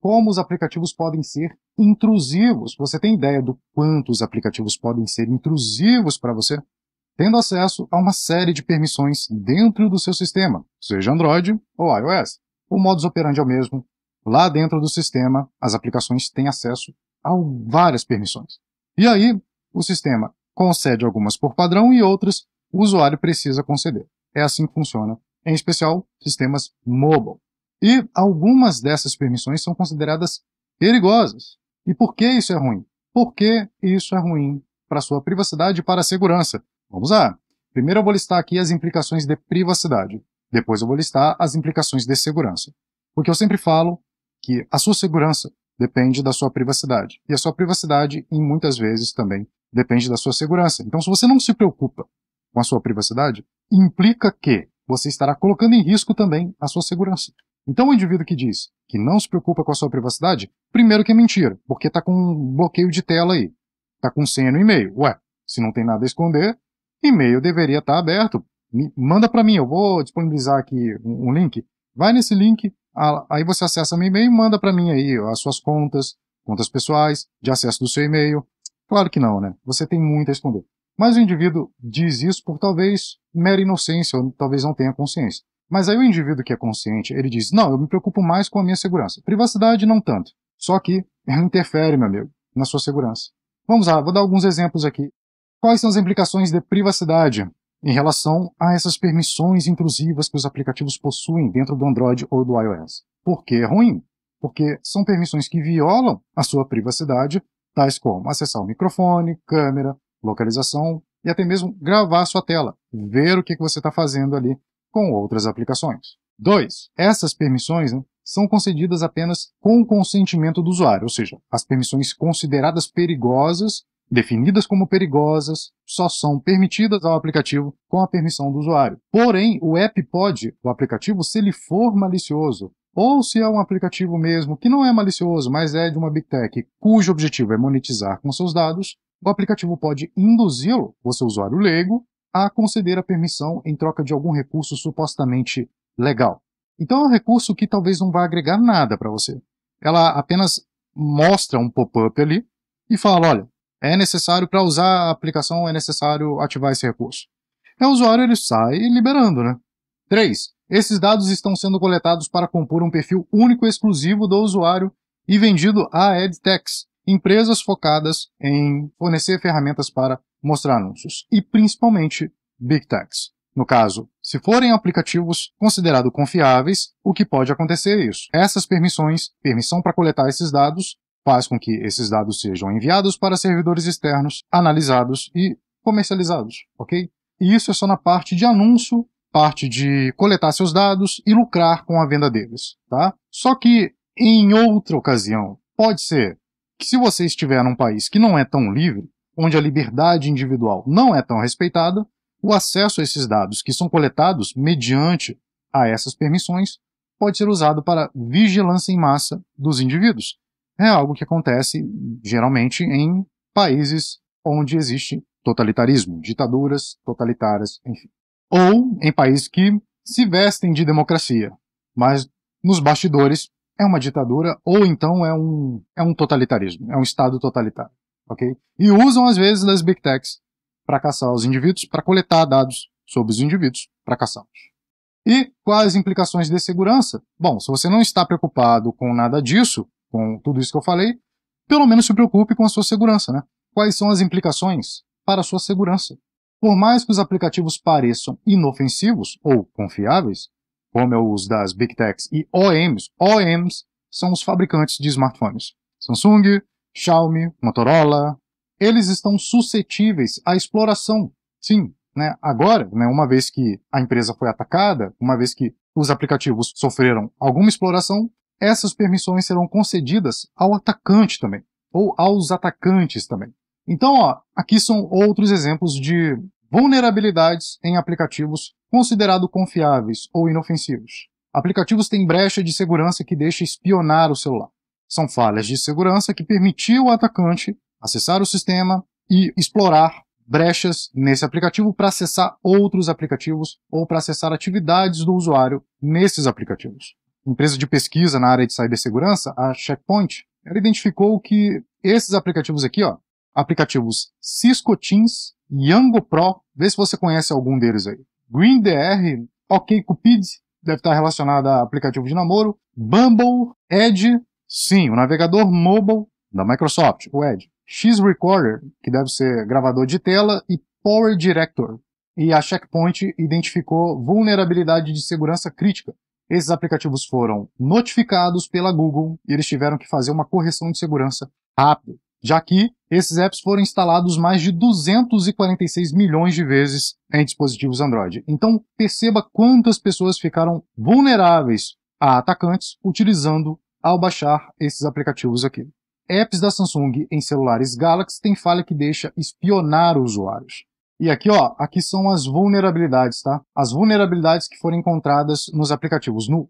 como os aplicativos podem ser intrusivos. Você tem ideia do quanto os aplicativos podem ser intrusivos para você? Tendo acesso a uma série de permissões dentro do seu sistema, seja Android ou iOS. O modus operandi é o mesmo. Lá dentro do sistema, as aplicações têm acesso a várias permissões. E aí, o sistema concede algumas por padrão e outras o usuário precisa conceder. É assim que funciona, em especial sistemas mobile. E algumas dessas permissões são consideradas perigosas. E por que isso é ruim? Porque isso é ruim para a sua privacidade e para a segurança. Vamos lá. Primeiro eu vou listar aqui as implicações de privacidade. Depois eu vou listar as implicações de segurança. Porque eu sempre falo que a sua segurança depende da sua privacidade. E a sua privacidade, em muitas vezes, também depende da sua segurança. Então, se você não se preocupa com a sua privacidade, implica que você estará colocando em risco também a sua segurança. Então o indivíduo que diz que não se preocupa com a sua privacidade, primeiro que é mentira, porque tá com um bloqueio de tela aí. Tá com senha no e-mail. Ué, se não tem nada a esconder, e-mail deveria estar tá aberto. Me, manda para mim, eu vou disponibilizar aqui um, um link. Vai nesse link, a, aí você acessa meu e-mail e manda para mim aí as suas contas, contas pessoais, de acesso do seu e-mail. Claro que não, né? Você tem muito a esconder. Mas o indivíduo diz isso por talvez mera inocência, ou talvez não tenha consciência. Mas aí o indivíduo que é consciente, ele diz: não, eu me preocupo mais com a minha segurança. Privacidade, não tanto. Só que ela interfere, meu amigo, na sua segurança. Vamos lá, vou dar alguns exemplos aqui. Quais são as implicações de privacidade em relação a essas permissões intrusivas que os aplicativos possuem dentro do Android ou do iOS? Por que é ruim? Porque são permissões que violam a sua privacidade, tais como acessar o microfone, câmera, localização e até mesmo gravar sua tela, ver o que você está fazendo ali com outras aplicações. 2. Essas permissões né, são concedidas apenas com o consentimento do usuário, ou seja, as permissões consideradas perigosas, definidas como perigosas, só são permitidas ao aplicativo com a permissão do usuário. Porém, o app pode, o aplicativo, se ele for malicioso, ou se é um aplicativo mesmo que não é malicioso, mas é de uma Big Tech cujo objetivo é monetizar com seus dados, o aplicativo pode induzi-lo, o seu usuário leigo, a conceder a permissão em troca de algum recurso supostamente legal. Então é um recurso que talvez não vá agregar nada para você. Ela apenas mostra um pop-up ali e fala, olha, é necessário para usar a aplicação, é necessário ativar esse recurso. É o usuário ele sai liberando, né? 3. Esses dados estão sendo coletados para compor um perfil único e exclusivo do usuário e vendido a EdTechs, empresas focadas em fornecer ferramentas para mostrar anúncios, e principalmente Big Techs. No caso, se forem aplicativos considerados confiáveis, o que pode acontecer é isso. Essas permissões, permissão para coletar esses dados, faz com que esses dados sejam enviados para servidores externos, analisados e comercializados, ok? E isso é só na parte de anúncio, parte de coletar seus dados e lucrar com a venda deles, tá? Só que em outra ocasião, pode ser que se você estiver num país que não é tão livre, onde a liberdade individual não é tão respeitada, o acesso a esses dados que são coletados mediante a essas permissões pode ser usado para vigilância em massa dos indivíduos. É algo que acontece geralmente em países onde existe totalitarismo, ditaduras totalitárias, enfim. Ou em países que se vestem de democracia, mas nos bastidores é uma ditadura ou então é um, é um totalitarismo, é um Estado totalitário ok? E usam às vezes das big techs para caçar os indivíduos, para coletar dados sobre os indivíduos, para caçá-los. E quais as implicações de segurança? Bom, se você não está preocupado com nada disso, com tudo isso que eu falei, pelo menos se preocupe com a sua segurança, né? Quais são as implicações para a sua segurança? Por mais que os aplicativos pareçam inofensivos ou confiáveis, como é os das Big Techs e OEMs. OEMs são os fabricantes de smartphones. Samsung, Xiaomi, Motorola, eles estão suscetíveis à exploração. Sim, né? Agora, né, uma vez que a empresa foi atacada, uma vez que os aplicativos sofreram alguma exploração, essas permissões serão concedidas ao atacante também, ou aos atacantes também. Então, ó, aqui são outros exemplos de vulnerabilidades em aplicativos considerados confiáveis ou inofensivos. Aplicativos têm brecha de segurança que deixa espionar o celular. São falhas de segurança que permitiu o atacante acessar o sistema e explorar brechas nesse aplicativo para acessar outros aplicativos ou para acessar atividades do usuário nesses aplicativos. Empresa de pesquisa na área de cibersegurança, a Checkpoint, ela identificou que esses aplicativos aqui, ó, aplicativos Cisco Teams, Yango Pro, vê se você conhece algum deles aí. Green OkCupid, deve estar relacionado a aplicativo de namoro, Bumble, Edge, Sim, o navegador mobile da Microsoft, o Edge. X-Recorder, que deve ser gravador de tela, e Power Director. E a Checkpoint identificou vulnerabilidade de segurança crítica. Esses aplicativos foram notificados pela Google e eles tiveram que fazer uma correção de segurança rápida, já que esses apps foram instalados mais de 246 milhões de vezes em dispositivos Android. Então, perceba quantas pessoas ficaram vulneráveis a atacantes utilizando ao baixar esses aplicativos aqui. Apps da Samsung em celulares Galaxy tem falha que deixa espionar usuários. E aqui, ó, aqui são as vulnerabilidades, tá? As vulnerabilidades que foram encontradas nos aplicativos. No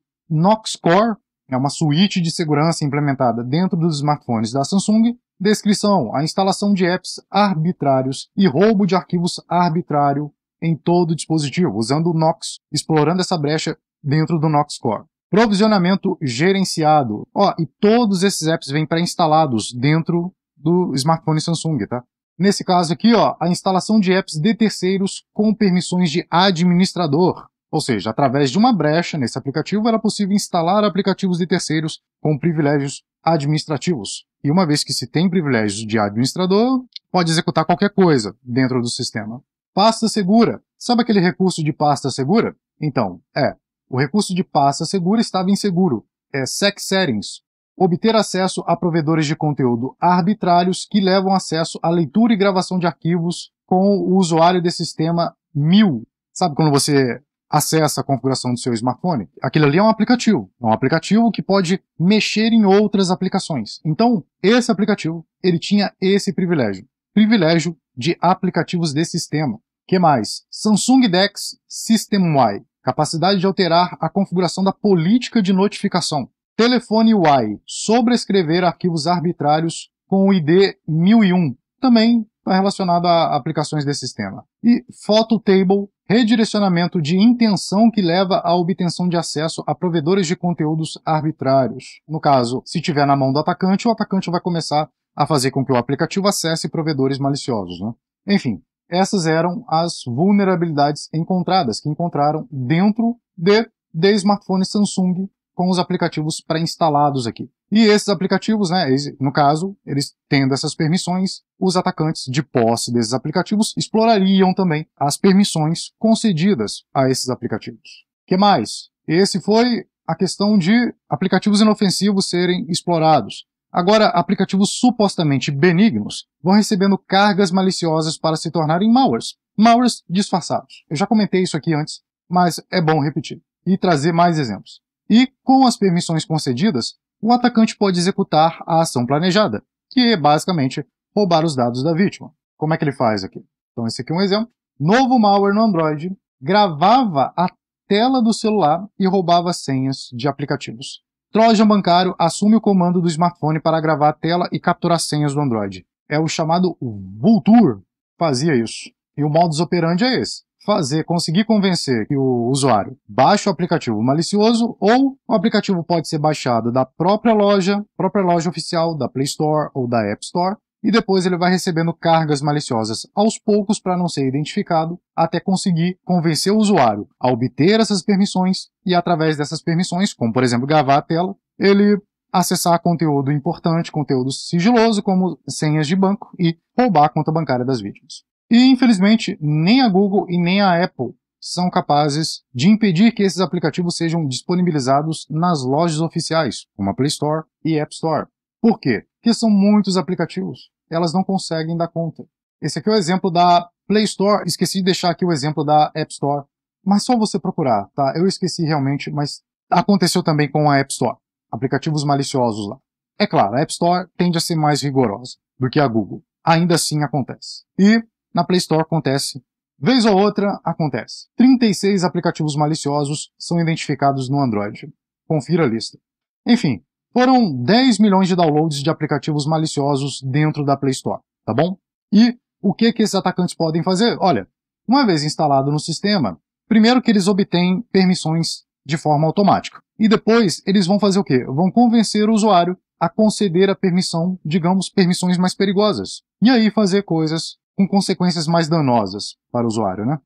Core é uma suíte de segurança implementada dentro dos smartphones da Samsung. Descrição: a instalação de apps arbitrários e roubo de arquivos arbitrário em todo o dispositivo, usando o Nox, explorando essa brecha dentro do Core. Provisionamento gerenciado. Ó, e todos esses apps vêm pré-instalados dentro do smartphone Samsung, tá? Nesse caso aqui, ó, a instalação de apps de terceiros com permissões de administrador. Ou seja, através de uma brecha nesse aplicativo era possível instalar aplicativos de terceiros com privilégios administrativos. E uma vez que se tem privilégios de administrador, pode executar qualquer coisa dentro do sistema. Pasta segura. Sabe aquele recurso de pasta segura? Então, é, o recurso de pasta segura estava inseguro. É SEC Settings. Obter acesso a provedores de conteúdo arbitrários que levam acesso à leitura e gravação de arquivos com o usuário desse sistema 1000. Sabe quando você acessa a configuração do seu smartphone? Aquilo ali é um aplicativo. É um aplicativo que pode mexer em outras aplicações. Então, esse aplicativo, ele tinha esse privilégio. Privilégio de aplicativos desse sistema. que mais? Samsung Dex System Y capacidade de alterar a configuração da política de notificação. Telefone UI, sobrescrever arquivos arbitrários com o ID 1001, também está relacionado a aplicações desse sistema. E Photo Table, redirecionamento de intenção que leva à obtenção de acesso a provedores de conteúdos arbitrários. No caso, se tiver na mão do atacante, o atacante vai começar a fazer com que o aplicativo acesse provedores maliciosos. Né? Enfim, essas eram as vulnerabilidades encontradas, que encontraram dentro de, de smartphones Samsung com os aplicativos pré-instalados aqui. E esses aplicativos, né, no caso, eles tendo essas permissões, os atacantes de posse desses aplicativos explorariam também as permissões concedidas a esses aplicativos. que mais? Esse foi a questão de aplicativos inofensivos serem explorados. Agora, aplicativos supostamente benignos vão recebendo cargas maliciosas para se tornarem malwares. Malwares disfarçados. Eu já comentei isso aqui antes, mas é bom repetir e trazer mais exemplos. E com as permissões concedidas, o atacante pode executar a ação planejada, que é basicamente roubar os dados da vítima. Como é que ele faz aqui? Então, esse aqui é um exemplo. Novo malware no Android gravava a tela do celular e roubava senhas de aplicativos. Trojan bancário assume o comando do smartphone para gravar a tela e capturar senhas do Android. É o chamado Vulture fazia isso. E o modus operandi é esse. Fazer, conseguir convencer que o usuário baixe o aplicativo malicioso ou o aplicativo pode ser baixado da própria loja, própria loja oficial da Play Store ou da App Store, e depois ele vai recebendo cargas maliciosas aos poucos para não ser identificado, até conseguir convencer o usuário a obter essas permissões e através dessas permissões, como por exemplo gravar a tela, ele acessar conteúdo importante, conteúdo sigiloso como senhas de banco e roubar a conta bancária das vítimas. E infelizmente, nem a Google e nem a Apple são capazes de impedir que esses aplicativos sejam disponibilizados nas lojas oficiais, como a Play Store e App Store. Por quê? que são muitos aplicativos. Elas não conseguem dar conta. Esse aqui é o exemplo da Play Store. Esqueci de deixar aqui o exemplo da App Store. Mas só você procurar, tá? Eu esqueci realmente, mas aconteceu também com a App Store. Aplicativos maliciosos lá. É claro, a App Store tende a ser mais rigorosa do que a Google. Ainda assim acontece. E na Play Store acontece. Vez ou outra, acontece. 36 aplicativos maliciosos são identificados no Android. Confira a lista. Enfim, foram 10 milhões de downloads de aplicativos maliciosos dentro da Play Store, tá bom? E o que, que esses atacantes podem fazer? Olha, uma vez instalado no sistema, primeiro que eles obtêm permissões de forma automática. E depois eles vão fazer o quê? Vão convencer o usuário a conceder a permissão, digamos, permissões mais perigosas. E aí fazer coisas com consequências mais danosas para o usuário, né?